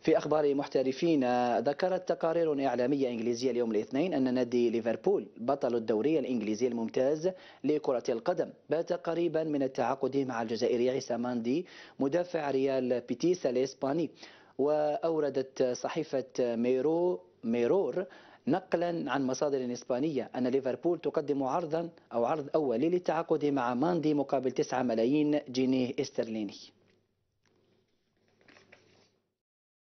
في أخبار محترفين آه، ذكرت تقارير إعلامية إنجليزية اليوم الاثنين أن نادي ليفربول بطل الدوري الإنجليزي الممتاز لكرة القدم بات قريبا من التعاقد مع الجزائري عيسى ماندي مدافع ريال بيتيس الإسباني وأوردت صحيفة ميرو ميرور نقلا عن مصادر إسبانية أن ليفربول تقدم عرضا أو عرض أولي للتعاقد مع ماندي مقابل 9 ملايين جنيه استرليني